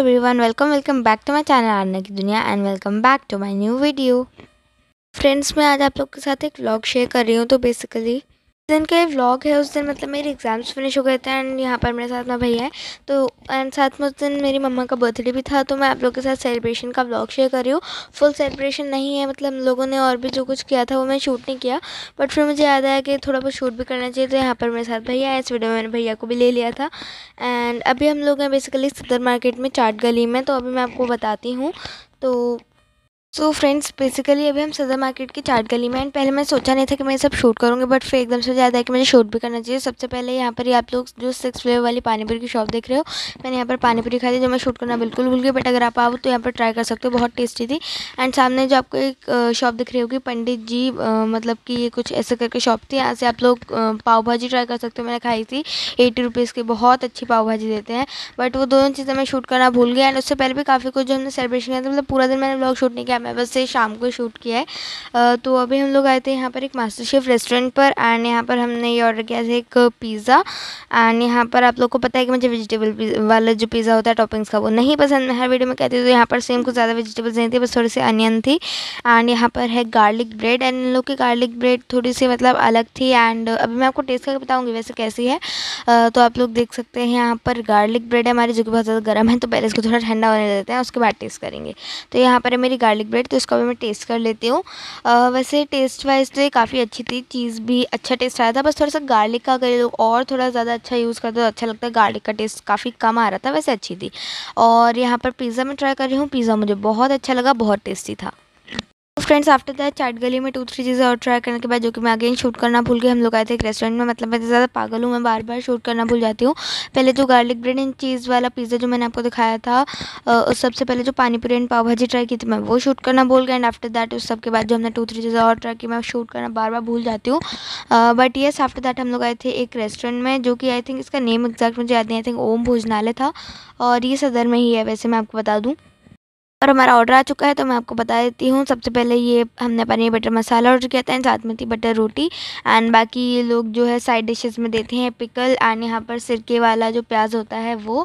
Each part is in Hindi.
everyone welcome welcome back to my channel आने की दुनिया and welcome back to my new video friends मैं आज आप लोग के साथ एक व्लॉग शेयर कर रही हूँ तो बेसिकली दिन का ये व्लॉग है उस दिन मतलब मेरे एग्ज़ाम्स फिनिश हो गए थे एंड यहाँ पर मेरे साथ में भैया है तो एंड साथ में उस दिन मेरी मम्मा का बर्थडे भी था तो मैं आप लोगों के साथ सेलिब्रेशन का व्लॉग शेयर कर रही हूँ फुल सेलिब्रेशन नहीं है मतलब हम लोगों ने और भी जो कुछ किया था वो मैं शूट नहीं किया बट फिर मुझे याद आया कि थोड़ा बहुत शूट भी करना चाहिए तो यहाँ पर मेरे साथ भैया है इस वीडियो में मैंने भैया को भी ले लिया था एंड अभी हम लोग हैं बेसिकली सदर मार्केट में चाट गली में तो अभी मैं आपको बताती हूँ तो सो so फ्रेंड्स बेसिकली अभी हम सदर मार्केट की चाट गली में एंड पहले मैं सोचा नहीं था कि मैं सब शूट करूँगी बट फिर एकदम से ज़्यादा है कि मुझे शूट भी करना चाहिए सबसे पहले यहाँ पर ही आप लोग जो सिक्स फ्लेवर वाली पानीपुरी की शॉप देख रहे हो मैंने यहाँ पर पानीपुरी खाई थी जो मैं शूट करना बिल्कुल भूल गई बट अगर आप आओ तो यहाँ पर ट्राई कर सकते हो बहुत टेस्टी थी एंड सामने जो आपको एक शॉप दिख रही होगी पंडित जी मतलब कि ये कुछ ऐसे करके शॉप थी यहाँ से आप लोग पाव भाजी ट्राई कर सकते हो मैंने खाई थी एटी रुपीज़ की बहुत अच्छी पाव भाजी देते हैं बट वो दोनों चीज़ें मैं शूट करना भूल गया एंड उससे पहले भी काफ़ी कुछ जो हमने सेलिब्रेशन किया था मतलब पूरा दिन मैंने ब्लॉग शूट नहीं किया टाइम मैं बस ये शाम को शूट किया है तो अभी हम लोग आए थे यहाँ पर एक मास्टर शेफ रेस्टोरेंट पर एंड यहाँ पर हमने ये ऑर्डर किया था एक पिज़्ज़ा एंड यहाँ पर आप लोग को पता है कि मुझे वेजिटेबल वाला जो पिज़्ज़ा होता है टॉपिंग्स का वो नहीं पसंद मैं हर वीडियो में कहती हूँ तो यहाँ पर सेम कुछ ज़्यादा वेजिटेबल्स नहीं थी बस थोड़ी सी अनियन थी एंड यहाँ पर है गार्लिक ब्रेड एंड इन लोग की गार्लिक ब्रेड थोड़ी सी मतलब अलग थी एंड अभी मैं आपको टेस्ट करके बताऊँगी वैसे कैसी है तो आप लोग देख सकते हैं यहाँ पर गार्लिक ब्रेड है हमारी जो कि बहुत ज़्यादा गर्म है तो पहले इसको थोड़ा ठंडा होने देते हैं उसके बाद टेस्ट करेंगे तो यहाँ पर है मेरी गार्लिक ब्रेड तो इसको भी मैं टेस्ट कर लेती हूँ वैसे टेस्ट वाइज तो ये काफ़ी अच्छी थी चीज़ भी अच्छा टेस्ट आया था बस थोड़ा सा गार्लिक का अगर और थोड़ा ज़्यादा अच्छा यूज़ करते तो अच्छा लगता है गार्लिक का टेस्ट काफ़ी कम आ रहा था वैसे अच्छी थी और यहाँ पर पिज़्ज़ा मैं ट्राई कर रही हूँ पिज़्ज़ा मुझे बहुत अच्छा लगा बहुत टेस्टी था फ्रेंड्स आफ्टर दैट चाट गली में टू थ्री चीज़ें और ट्राई करने के बाद जो कि मैं अगेन शूट करना भूल गई हम लोग आए थे एक रेस्टोरेंट में मतलब मैं ज़्यादा पागल हूँ मैं बार बार शूट करना भूल जाती हूँ पहले जो गार्लिक ब्रेड एंड चीज़ वाला पिज़्ज़ा जो मैंने आपको दिखाया था उस सबसे पहले जो पानी पूरी एंड पाव भाजी ट्राई की थी मैं वो शूट करना भूल गई एंड आफ्टर दैट उस सबके बाद जो हमने टू थ्री चीज़ें और ट्राई की मैं शूट करना बार बार भूल जाती हूँ बट येस आफ्टर दैट हम लोग आए थे एक रेस्टोरेंट में जो कि आई थिंक इसका नेम एग्जैक्ट मुझे याद नहीं आई थिंक ओम भोजनालय था और ये सदर में ही है वैसे मैं आपको बता दूँ और हमारा ऑर्डर आ चुका है तो मैं आपको बता देती हूँ सबसे पहले ये हमने पनीर बटर मसाला ऑर्डर किया था एंड साथ में थी बटर रोटी एंड बाकी ये लोग जो है साइड डिशेस में देते हैं पिकल एंड यहाँ पर सिरके वाला जो प्याज होता है वो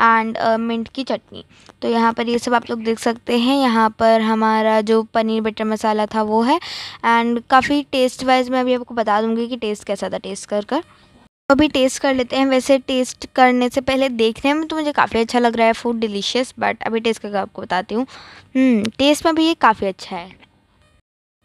एंड मिंट की चटनी तो यहाँ पर ये सब आप लोग देख सकते हैं यहाँ पर हमारा जो पनीर बटर मसाला था वो है एंड काफ़ी टेस्ट वाइज मैं अभी आपको बता दूँगी कि टेस्ट कैसा था टेस्ट कर कर अभी टेस्ट कर लेते हैं वैसे टेस्ट करने से पहले देखने में तो मुझे काफ़ी अच्छा लग रहा है फूड डिलीशियस बट अभी टेस्ट करके आपको बताती हूँ टेस्ट हम्म, में भी ये काफ़ी अच्छा है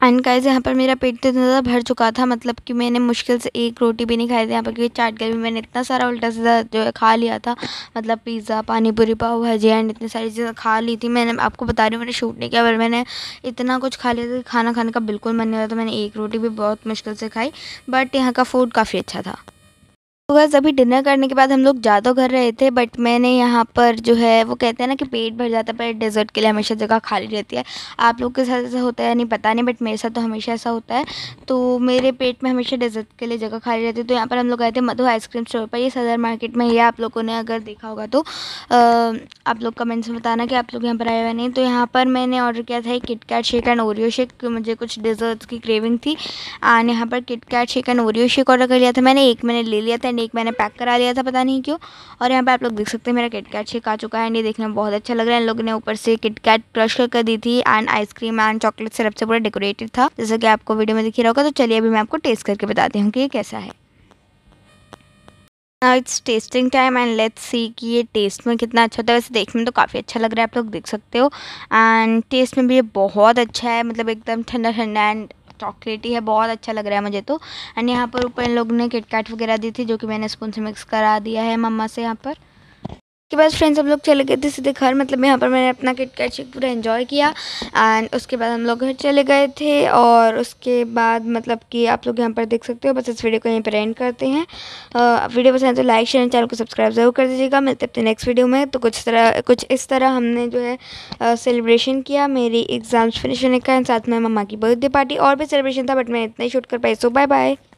एंड गाइज यहाँ पर मेरा पेट तो इतना ज़्यादा भर चुका था मतलब कि मैंने मुश्किल से एक रोटी भी नहीं खाई थी यहाँ पर क्योंकि चाट के भी मैंने इतना सारा उल्टा सीधा जो है खा लिया था मतलब पिज़्ज़ा पानी पूरी पाव भाजी एंड इतनी सारी चीज़ें खा ली थी मैंने आपको बता रही हूँ मैंने शूट नहीं किया पर मैंने इतना कुछ खा लिया था कि खाना खाने का बिल्कुल मन नहीं हुआ तो मैंने एक रोटी भी बहुत मुश्किल से खाई बट यहाँ का फूड काफ़ी अच्छा था तो बस अभी डिनर करने के बाद हम लोग जा तो घर रहे थे बट मैंने यहाँ पर जो है वो कहते हैं ना कि पेट भर जाता है पर डेजर्ट के लिए हमेशा जगह खाली रहती है आप लोग के साथ ऐसा होता है नहीं पता नहीं बट मेरे साथ तो हमेशा ऐसा होता है तो मेरे पेट में हमेशा डेजर्ट के लिए जगह खाली रहती है तो यहाँ पर हम लोग गए थे मधु आइसक्रीम स्टोर पर ये सदर मार्केट में ही आप लोगों ने अगर देखा होगा तो आप लोग कमेंट्स में बताना कि आप लोग यहाँ पर आए हुए नहीं तो यहाँ पर मैंने ऑर्डर किया था एक KitKat shake and Oreo shake मुझे कुछ डेजर्ट्स की क्रेविंग थी एंड यहाँ पर KitKat shake and Oreo shake order कर लिया था मैंने एक मैंने ले लिया था एक मैंने पैक करा लिया था पता नहीं क्यों और यहाँ पे आप लोग देख सकते हैं मेरा किटकैट कैट शेक आ चुका है एंड ये देखने में बहुत अच्छा लग रहा है इन लोगों ने ऊपर से किटकैट क्रश कर दी थी and ice cream and chocolate syrup से पूरा डेकोरेटेड था जैसे कि आपको वीडियो में दिखी रहा होगा तो चलिए अभी मैं आपको टेस्ट करके बताती हूँ कि ये कैसा है now it's tasting time and let's see कि ये टेस्ट में कितना अच्छा होता है वैसे देखने में तो काफ़ी अच्छा लग रहा है आप लोग देख सकते हो एंड टेस्ट में भी ये बहुत अच्छा है मतलब एकदम ठंडा ठंडा एंड चॉकलेटी है बहुत अच्छा लग रहा है मुझे तो एंड यहाँ पर ऊपर इन लोग ने किटकैट वगैरह दी थी जो कि मैंने स्पून से मिक्स करा दिया है मम्मा से यहाँ पर उसके बाद फ्रेंड्स हम लोग चले गए थे सीधे घर मतलब यहाँ पर मैंने अपना किट कैट शेक पूरा इन्जॉय किया एंड उसके बाद हम लोग घर चले गए थे और उसके बाद मतलब कि आप लोग यहाँ पर देख सकते हो बस इस वीडियो को यहीं पर एंड करते हैं आ, वीडियो पसंद है तो लाइक शेयर चैनल को सब्सक्राइब जरूर कर दीजिएगा मिलते अपने नेक्स्ट वीडियो में तो कुछ तरह कुछ इस तरह हमने जो है सेलिब्रेशन किया मेरी एग्ज़ाम्स फिनिश होने का साथ में मम्मा की बर्थडे पार्टी और भी सेलिब्रेशन था बट मैं इतना ही शूट कर पाई सो बाय बाय